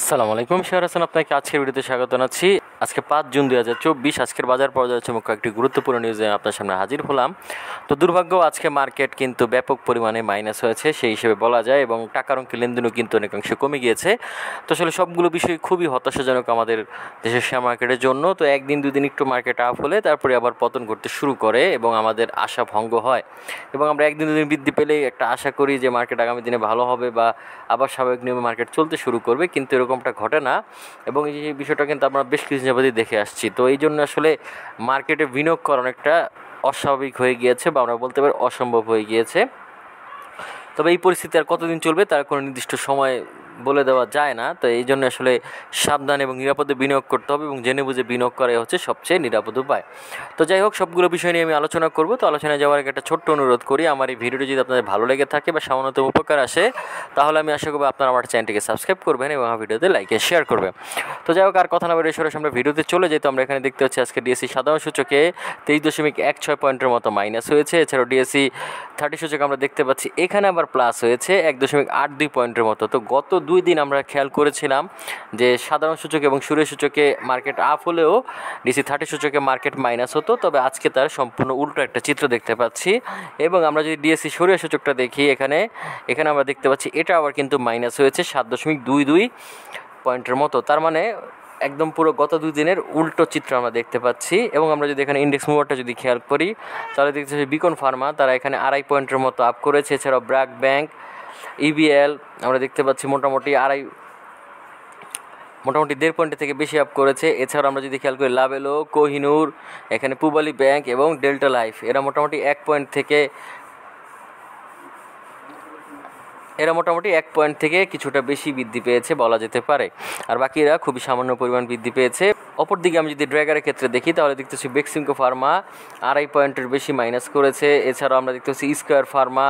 আসসালামু আলাইকুম শেয়ার হাসান আপনাকে আজকের ভিডিওতে স্বাগত জানাচ্ছি আজকে পাঁচ জুন দু হাজার চব্বিশ আজকের বাজার পর্যায়ে মুখ্য একটি গুরুত্বপূর্ণ নিউজে আপনার সামনে হাজির হলাম তো দুর্ভাগ্য আজকে মার্কেট কিন্তু ব্যাপক পরিমাণে মাইনাস হয়েছে সেই হিসেবে বলা যায় এবং টাকার অঙ্কে লেনদেনও কিন্তু অনেকাংশে কমে গিয়েছে তো আসলে সবগুলো বিষয় খুবই হতাশাজনক আমাদের দেশের শেয়ার মার্কেটের জন্য তো একদিন দুদিন একটু মার্কেট আপ হলে তারপরে আবার পতন করতে শুরু করে এবং আমাদের আশা ভঙ্গ হয় এবং আমরা একদিন দুদিন বৃদ্ধি পেলেই একটা আশা করি যে মার্কেট আগামী দিনে ভালো হবে বা আবার স্বাভাবিক নিয়মে মার্কেট চলতে শুরু করবে কিন্তু এরকমটা ঘটে না এবং এই বিষয়টা কিন্তু আমরা বেশ কিছু যাবতীয় দেখে আসছি তো এই জন্য আসলে মার্কেটে বিনিয়োগ করা অনেকটা অস্বাভাবিক হয়ে গিয়েছে বা আমরা বলতে পারি অসম্ভব হয়ে গিয়েছে তবে এই পরিস্থিতি আর কতদিন চলবে তার কোনো নির্দিষ্ট সময় বলে দেওয়া যায় না তো এই জন্য আসলে সাবধান এবং নিরাপদে বিনিয়োগ করতে হবে এবং জেনে বুঝে বিনিয়োগ করাই হচ্ছে সবচেয়ে নিরাপদ উপায় তো যাই হোক সবগুলো বিষয় নিয়ে আমি আলোচনা করব তো আলোচনায় যাওয়ার আগে একটা ছোট্ট অনুরোধ করি আমার এই ভিডিওটি যদি আপনাদের ভালো লেগে থাকে বা সামান্যতম উপকার আসে তাহলে আমি আশা করব আপনারা আমার চ্যানেলটিকে সাবস্ক্রাইব করবেন এবং আমার ভিডিওতে লাইক শেয়ার করবেন তো যাই হোক আর কথা না বলে সরাসরি আমরা ভিডিওতে চলে যেত আমরা এখানে দেখতে হচ্ছে আজকে ডিএসসি সাধারণ সূচকে তেইশ দশমিক এক ছয় পয়েন্টের মতো মাইনাস হয়েছে এছাড়াও ডিএসসি থার্টি সূচক আমরা দেখতে পাচ্ছি এখানে আবার প্লাস হয়েছে এক দশমিক আট দুই পয়েন্টের মতো তো গত দুই দিন আমরা খেয়াল করেছিলাম যে সাধারণ সূচক এবং সুরে সূচকে মার্কেট আপ হলেও ডিসি থার্টি সূচকে মার্কেট মাইনাস হতো তবে আজকে তার সম্পূর্ণ উল্টো একটা চিত্র দেখতে পাচ্ছি এবং আমরা যদি ডিএসসি সরিয়া সূচকটা দেখি এখানে এখানে আমরা দেখতে পাচ্ছি এটা আবার কিন্তু মাইনাস হয়েছে সাত দশমিক দুই দুই পয়েন্টের মতো তার মানে একদম পুরো গত দুই দিনের উল্টো চিত্র আমরা দেখতে পাচ্ছি এবং আমরা যদি এখানে ইন্ডেক্স মুভারটা যদি খেয়াল করি তাহলে দেখতে পাচ্ছি বিকন ফার্মা তারা এখানে আড়াই পয়েন্টের মতো আপ করেছে এছাড়াও ব্র্যাক ব্যাংক ইবিএল e আমরা দেখতে পাচ্ছি মোটামুটি আড়াই মোটামুটি দেড় পয়েন্ট থেকে বেশি আপ করেছে এছাড়া আমরা যদি খেয়াল করি লাভেলো কোহিনুর এখানে পুবালি ব্যাংক এবং ডেল্টা লাইফ এরা মোটামুটি এক পয়েন্ট থেকে এরা মোটামুটি এক পয়েন্ট থেকে কিছুটা বেশি বৃদ্ধি পেয়েছে বলা যেতে পারে আর বাকিরা খুবই সামান্য পরিমাণ বৃদ্ধি পেয়েছে অপরদিকে আমি যদি ড্র্যাগারের ক্ষেত্রে দেখি তাহলে দেখতেছি বেক্সিমকো ফার্মা আড়াই পয়েন্টের বেশি মাইনাস করেছে এছাড়াও আমরা দেখতেছি স্কোয়ার ফার্মা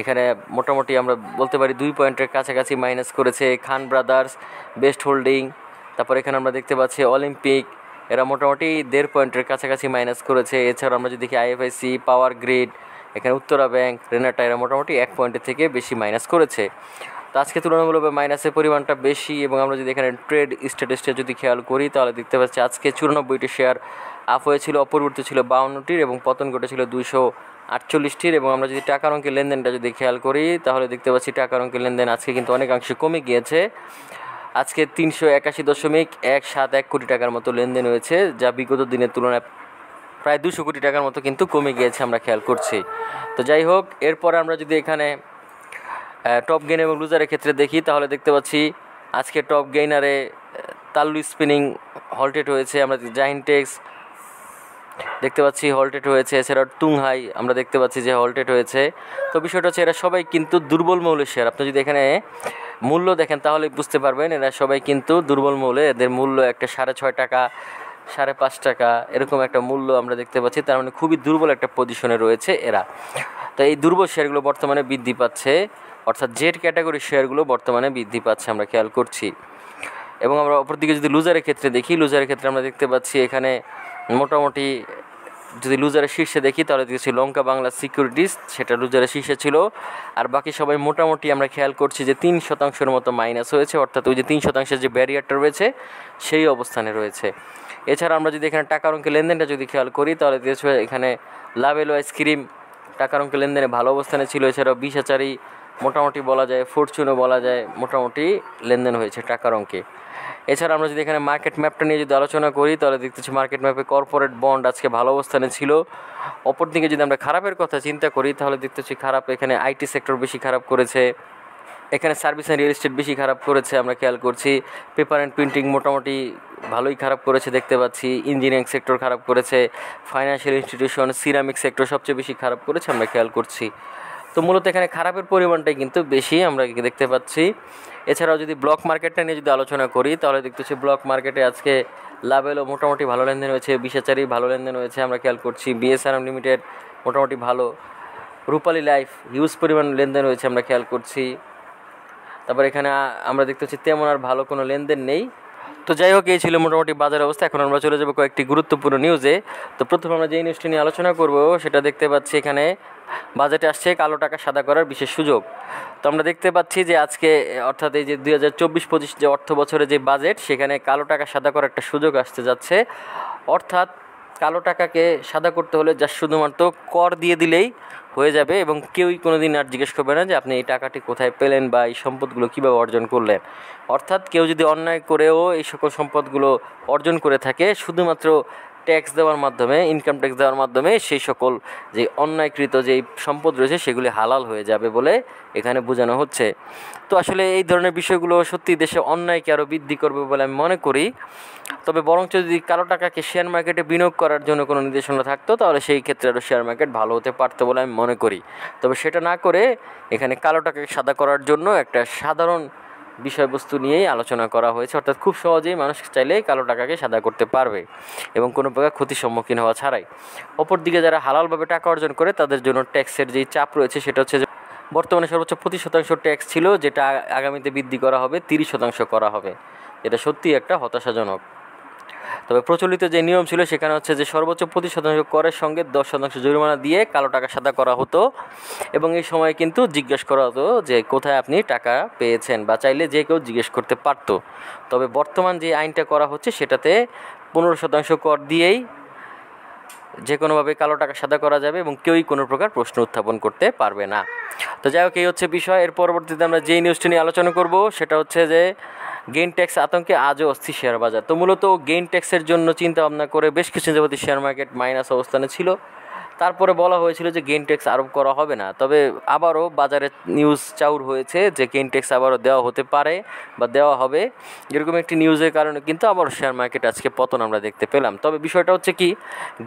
এখানে মোটামুটি আমরা বলতে পারি দুই পয়েন্টের কাছাকাছি মাইনাস করেছে খান ব্রাদার্স বেস্ট হোল্ডিং তারপর এখানে আমরা দেখতে পাচ্ছি অলিম্পিক এরা মোটামুটি দেড় পয়েন্টের কাছাকাছি মাইনাস করেছে এছাড়া আমরা যদি দেখি আইএফআইসি পাওয়ার গ্রিড এখানে উত্তরা ব্যাংক রেনাটা এরা মোটামুটি এক পয়েন্টের থেকে বেশি মাইনাস করেছে তো আজকে তুলনামূলকভাবে মাইনাসের পরিমাণটা বেশি এবং আমরা যদি এখানে ট্রেড স্ট্যাটাসটা যদি খেয়াল করি তাহলে দেখতে পাচ্ছি আজকে চুরানব্বইটি শেয়ার আপ হয়েছিল অপরিবর্তিত ছিল বাউন্নটির এবং পতন ঘটেছিল দুশো আটচল্লিশটির এবং আমরা যদি টাকার অঙ্কের লেনদেনটা যদি খেয়াল করি তাহলে দেখতে পাচ্ছি টাকার অঙ্কের লেনদেন আজকে কিন্তু অনেকাংশে কমে গিয়েছে আজকে তিনশো একাশি দশমিক এক সাত এক কোটি টাকার মতো লেনদেন হয়েছে যা বিগত দিনের তুলনায় প্রায় দুশো কোটি টাকার মতো কিন্তু কমে গিয়েছে আমরা খেয়াল করছি তো যাই হোক এরপর আমরা যদি এখানে টপ গেন এবং লুজারের ক্ষেত্রে দেখি তাহলে দেখতে পাচ্ছি আজকে টপ গেইনারে তাল্লু স্পিনিং হলটেড হয়েছে আমরা জাহিন দেখতে পাচ্ছি হল্টেড হয়েছে এছাড়া তুংহাই আমরা দেখতে পাচ্ছি যে হল্টেড হয়েছে তো বিষয়টা হচ্ছে এরা সবাই কিন্তু দুর্বল মৌলের শেয়ার আপনি যদি এখানে মূল্য দেখেন তাহলে বুঝতে পারবেন এরা সবাই কিন্তু দুর্বল মৌলে এদের মূল্য একটা সাড়ে ছয় টাকা সাড়ে পাঁচ টাকা এরকম একটা মূল্য আমরা দেখতে পাচ্ছি তার মানে খুবই দুর্বল একটা পজিশনে রয়েছে এরা তো এই দুর্বল শেয়ারগুলো বর্তমানে বৃদ্ধি পাচ্ছে অর্থাৎ জেড ক্যাটাগরির শেয়ারগুলো বর্তমানে বৃদ্ধি পাচ্ছে আমরা খেয়াল করছি এবং আমরা অপরদিকে যদি লুজারের ক্ষেত্রে দেখি লুজারের ক্ষেত্রে আমরা দেখতে পাচ্ছি এখানে মোটামুটি যদি লুজারের শীর্ষে দেখি তাহলে দেখছি লঙ্কা বাংলা সিকিউরিটিস সেটা লুজারের শীর্ষে ছিল আর বাকি সবাই মোটামুটি আমরা খেয়াল করছি যে তিন শতাংশের মতো মাইনাস হয়েছে অর্থাৎ ওই যে তিন শতাংশের যে ব্যারিয়ারটা রয়েছে সেই অবস্থানে রয়েছে এছাড়া আমরা যদি এখানে টাকার অঙ্কের লেনদেনটা যদি খেয়াল করি তাহলে দেখছি এখানে লাভেল আইসক্রিম টাকার অঙ্কের লেনদেনে ভালো অবস্থানে ছিল এছাড়াও বিশ হাজারই মোটামুটি বলা যায় ফরচুনও বলা যায় মোটামুটি লেনদেন হয়েছে টাকার অঙ্কে এছাড়া আমরা যদি এখানে মার্কেট ম্যাপটা নিয়ে যদি আলোচনা করি তাহলে দেখতেছি মার্কেট ম্যাপে কর্পোরেট বন্ড আজকে ভালো অবস্থানে ছিল অপর দিকে যদি আমরা খারাপের কথা চিন্তা করি তাহলে দেখতেছি খারাপ এখানে আইটি সেক্টর বেশি খারাপ করেছে এখানে সার্ভিস অ্যান্ড রিয়েল এস্টেট বেশি খারাপ করেছে আমরা খেয়াল করছি পেপার অ্যান্ড প্রিন্টিং মোটামুটি ভালোই খারাপ করেছে দেখতে পাচ্ছি ইঞ্জিনিয়ারিং সেক্টর খারাপ করেছে ফাইন্যান্সিয়াল ইনস্টিটিউশন সিরামিক সেক্টর সবচেয়ে বেশি খারাপ করেছে আমরা খেয়াল করছি তো মূলত এখানে খারাপের পরিমাণটাই কিন্তু বেশি আমরা দেখতে পাচ্ছি এছাড়াও যদি ব্লক মার্কেটটা নিয়ে যদি আলোচনা করি তাহলে দেখতেছি ব্লক মার্কেটে আজকে লাভেলও মোটামুটি ভালো লেনদেন হয়েছে বিশাচারি ভালো লেনদেন হয়েছে আমরা খেয়াল করছি বিএসআরএম লিমিটেড মোটামুটি ভালো রূপালী লাইফ হিউজ পরিমাণ লেনদেন হয়েছে আমরা খেয়াল করছি তারপর এখানে আমরা দেখতে পাচ্ছি তেমন আর ভালো কোনো লেনদেন নেই তো যাই হোক এই ছিল মোটামুটি বাজার অবস্থা এখন আমরা চলে যাবো কয়েকটি গুরুত্বপূর্ণ নিউজে তো প্রথমে আমরা যেই নিউজটি নিয়ে আলোচনা করব সেটা দেখতে পাচ্ছি এখানে বাজেটে আসছে কালো টাকা সাদা করার বিশেষ সুযোগ তো আমরা দেখতে পাচ্ছি যে আজকে অর্থাৎ এই যে দুই হাজার চব্বিশ পঁচিশ যে অর্থ বছরে যে বাজেট সেখানে কালো টাকা সাদা করার একটা সুযোগ আসতে যাচ্ছে অর্থাৎ কালো টাকাকে সাদা করতে হলে যা শুধুমাত্র কর দিয়ে দিলেই হয়ে যাবে এবং কেউই কোনো দিন আর জিজ্ঞেস করবে না যে আপনি এই টাকাটি কোথায় পেলেন বা এই সম্পদগুলো কীভাবে অর্জন করলেন অর্থাৎ কেউ যদি অন্যায় করেও এই সকল সম্পদগুলো অর্জন করে থাকে শুধুমাত্র ট্যাক্স দেওয়ার মাধ্যমে ইনকাম ট্যাক্স দেওয়ার মাধ্যমে সেই সকল যে অন্যায়কৃত যে সম্পদ রয়েছে সেগুলি হালাল হয়ে যাবে বলে এখানে বোঝানো হচ্ছে তো আসলে এই ধরনের বিষয়গুলো সত্যি দেশে অন্যায়কে আরও বৃদ্ধি করবে বলে আমি মনে করি তবে বরঞ্চ যদি কারো টাকাকে শেয়ার মার্কেটে বিনিয়োগ করার জন্য কোনো নির্দেশনা থাকতো তাহলে সেই ক্ষেত্রে আরও শেয়ার মার্কেট ভালো হতে পারতো বলে আমি মনে করি তবে সেটা না করে এখানে কালো টাকাকে সাদা করার জন্য একটা সাধারণ বিষয়বস্তু নিয়েই আলোচনা করা হয়েছে অর্থাৎ খুব সহজেই মানুষ চাইলে কালো টাকাকে সাদা করতে পারবে এবং কোনো প্রকার ক্ষতির সম্মুখীন হওয়া ছাড়াই অপরদিকে যারা হালালভাবে টাকা অর্জন করে তাদের জন্য ট্যাক্সের যেই চাপ রয়েছে সেটা হচ্ছে বর্তমানে সর্বোচ্চ পঁচিশ শতাংশ ট্যাক্স ছিল যেটা আগামীতে বৃদ্ধি করা হবে তিরিশ শতাংশ করা হবে এটা সত্যি একটা হতাশাজনক তবে প্রচলিত যে নিয়ম ছিল সেখানে হচ্ছে যে সর্বোচ্চ পঁচিশ শতাংশ করের সঙ্গে দশ শতাংশ জরিমানা দিয়ে কালো টাকা সাদা করা হতো এবং এই সময় কিন্তু জিজ্ঞেস করা হতো যে কোথায় আপনি টাকা পেয়েছেন বা চাইলে যে কেউ জিজ্ঞেস করতে পারতো তবে বর্তমান যে আইনটা করা হচ্ছে সেটাতে পনেরো শতাংশ কর দিয়েই যে কোনোভাবে কালো টাকা সাদা করা যাবে এবং কেউই কোনো প্রকার প্রশ্ন উত্থাপন করতে পারবে না তো যাই হোক এই হচ্ছে বিষয় এর পরবর্তীতে আমরা যেই নিউজটি নিয়ে আলোচনা করব সেটা হচ্ছে যে গেইন ট্যাক্স আতঙ্কে আজও অস্থির শেয়ার বাজার তো মূলত গেইন ট্যাক্সের জন্য চিন্তা ভাবনা করে বেশ কিছু যাবতী শেয়ার মার্কেট মাইনাস অবস্থানে ছিল তারপরে বলা হয়েছিল যে গেইন ট্যাক্স আরোপ করা হবে না তবে আবারও বাজারে নিউজ চাউর হয়েছে যে গেইন ট্যাক্স আবারও দেওয়া হতে পারে বা দেওয়া হবে এরকম একটি নিউজের কারণে কিন্তু আবারও শেয়ার মার্কেট আজকে পতন আমরা দেখতে পেলাম তবে বিষয়টা হচ্ছে কি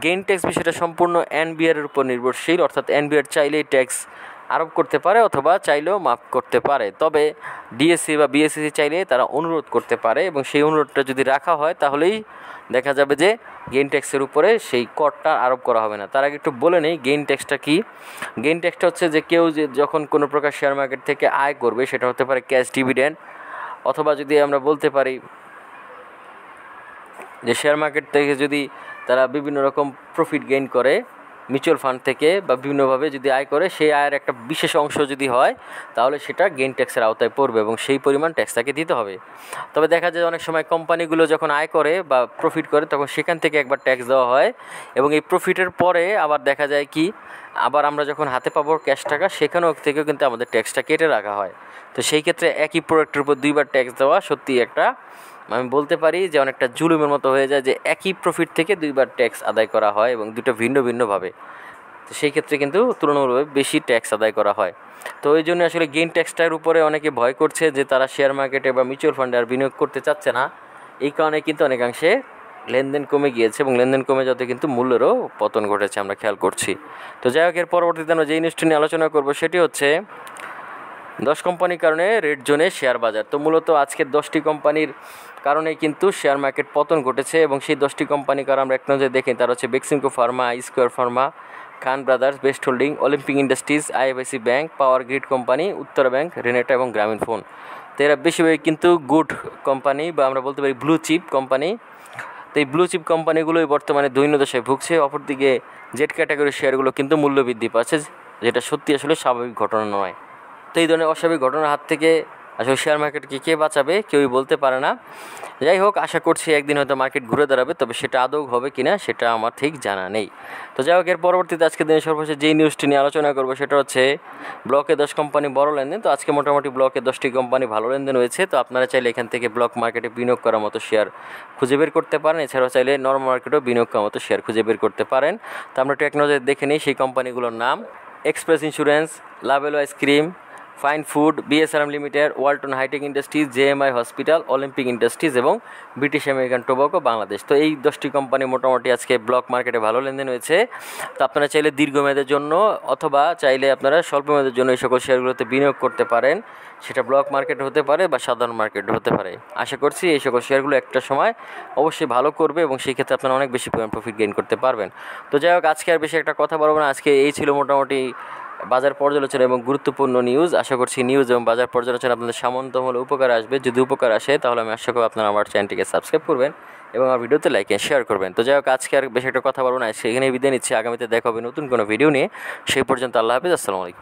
গেইন ট্যাক্স বিষয়টা সম্পূর্ণ এনবিআরের উপর নির্ভরশীল অর্থাৎ এনবিআর চাইলেই ট্যাক্স আরোপ করতে পারে অথবা চাইলেও মাফ করতে পারে তবে ডিএসসি বা বিএসসি চাইলে তারা অনুরোধ করতে পারে এবং সেই অনুরোধটা যদি রাখা হয় তাহলেই দেখা যাবে যে গেইন ট্যাক্সের উপরে সেই করটা আরোপ করা হবে না তার আগে একটু বলে নেই গেইন ট্যাক্সটা কী গেইন ট্যাক্সটা হচ্ছে যে কেউ যে যখন কোনো প্রকার শেয়ার মার্কেট থেকে আয় করবে সেটা হতে পারে ক্যাশ ডিভিডেন্ড অথবা যদি আমরা বলতে পারি যে শেয়ার মার্কেট থেকে যদি তারা বিভিন্ন রকম প্রফিট গেইন করে মিউচুয়াল ফান্ড থেকে বা বিভিন্নভাবে যদি আয় করে সেই আয়ের একটা বিশেষ অংশ যদি হয় তাহলে সেটা গেইন ট্যাক্সের আওতায় পড়বে এবং সেই পরিমাণ ট্যাক্স তাকে দিতে হবে তবে দেখা যায় অনেক সময় কোম্পানিগুলো যখন আয় করে বা প্রফিট করে তখন সেখান থেকে একবার ট্যাক্স দেওয়া হয় এবং এই প্রফিটের পরে আবার দেখা যায় কি আবার আমরা যখন হাতে পাবো ক্যাশ টাকা সেখানেও থেকেও কিন্তু আমাদের ট্যাক্সটা কেটে রাখা হয় তো সেই ক্ষেত্রে একই প্রোডাক্টের উপর দুইবার ট্যাক্স দেওয়া সত্যি একটা আমি বলতে পারি যে অনেকটা জুলুমের মতো হয়ে যায় যে একই প্রফিট থেকে দুইবার ট্যাক্স আদায় করা হয় এবং দুটো ভিন্ন ভিন্নভাবে তো সেই ক্ষেত্রে কিন্তু তুলনামূলকভাবে বেশি ট্যাক্স আদায় করা হয় তো এই জন্য আসলে গেইন ট্যাক্সটার উপরে অনেকে ভয় করছে যে তারা শেয়ার মার্কেটে বা মিউচুয়াল ফান্ডে আর বিনিয়োগ করতে চাচ্ছে না এই কারণে কিন্তু অনেকাংশে লেনদেন কমে গিয়েছে এবং লেনদেন কমে যাতে কিন্তু মূল্যেরও পতন ঘটেছে আমরা খেয়াল করছি তো যাই হোক এর পরবর্তীতে আমরা যে জিনিসটি নিয়ে আলোচনা করব সেটি হচ্ছে দশ কোম্পানির কারণে রেড জোনে শেয়ার বাজার তো মূলত আজকের দশটি কোম্পানির কারণে কিন্তু শেয়ার মার্কেট পতন ঘটেছে এবং সেই দশটি কোম্পানি কারণ আমরা এক নজরে দেখি তার হচ্ছে Beximco Pharma Square Pharma Khan Brothers Best Holding Olympic Industries IFIC Bank Power Grid Company Uttara Bank Renata এবং গ্রামীণ ফোন তো এরা বেশিরভাগ কিন্তু গুড কোম্পানি বা আমরা বলতে পারি ব্লু চিপ কোম্পানি তো এই ব্লু চিপ কোম্পানিগুলোই বর্তমানে দশায় ভুগছে অপরদিকে জেড ক্যাটাগরির শেয়ারগুলো কিন্তু মূল্য বৃদ্ধি পাচ্ছে যেটা সত্যি আসলে স্বাভাবিক ঘটনা নয় তো এই ধরনের অস্বাভাবিক ঘটনার হাত থেকে আসলে শেয়ার মার্কেটকে কে বাঁচাবে কেউই বলতে পারে না যাই হোক আশা করছি একদিন হয়তো মার্কেট ঘুরে দাঁড়াবে তবে সেটা আদৌ হবে কি না সেটা আমার ঠিক জানা নেই তো যাই হোক এর পরবর্তীতে আজকে দিনের সর্বশেষ যেই নিউজটি নিয়ে আলোচনা করবো সেটা হচ্ছে ব্লকে দশ কোম্পানি বড় লেনদেন তো আজকে মোটামুটি ব্লকে দশটি কোম্পানি ভালো লেনদেন হয়েছে তো আপনারা চাইলে এখান থেকে ব্লক মার্কেটে বিনিয়োগ করার মতো শেয়ার খুঁজে বের করতে পারেন এছাড়াও চাইলে নর্মাল মার্কেটেও বিনিয়োগ করার মতো শেয়ার খুঁজে বের করতে পারেন তো আমরা টেকনোলজি দেখে নিই সেই কোম্পানিগুলোর নাম Express Insurance Lovello ice cream Fine Food BSRM Limited Walton Hitech Industries JMI Hospital Olympic Industries এবং ব্রিটিশ আমেরিকান টোবাকো বাংলাদেশ তো এই দশটি কোম্পানি মোটামুটি আজকে ব্লক মার্কেটে ভালো লেনদেন হয়েছে তো আপনারা চাইলে দীর্ঘমেয়াদের জন্য অথবা চাইলে আপনারা স্বল্প মেয়াদের জন্য এই সকল শেয়ারগুলোতে বিনিয়োগ করতে পারেন সেটা ব্লক মার্কেট হতে পারে বা সাধারণ মার্কেট হতে পারে আশা করছি এই সকল শেয়ারগুলো একটা সময় অবশ্যই ভালো করবে এবং সেই ক্ষেত্রে আপনারা অনেক বেশি পরিমাণ প্রফিট গেইন করতে পারবেন তো যাই হোক আজকে আর বেশি একটা কথা বলবো না আজকে এই ছিল মোটামুটি বাজার পর্যালোচনা এবং গুরুত্বপূর্ণ নিউজ আশা করছি নিউজ এবং বাজার পর্যালোচনা আপনাদের সামন্ত হলে উপকার আসবে যদি উপকার আসে তাহলে আমি আশা করব আপনারা আমার চ্যানেলটিকে সাবস্ক্রাইব করবেন এবং আমার ভিডিওতে লাইক এন্ড শেয়ার করবেন তো যাই হোক আজকে আর বেশি একটা কথা বলবো না সেখানে বিদায় নিচ্ছি আগামীতে দেখা হবে নতুন কোনো ভিডিও নিয়ে সেই পর্যন্ত আল্লাহ হাফিজ আসসালামু আলাইকুম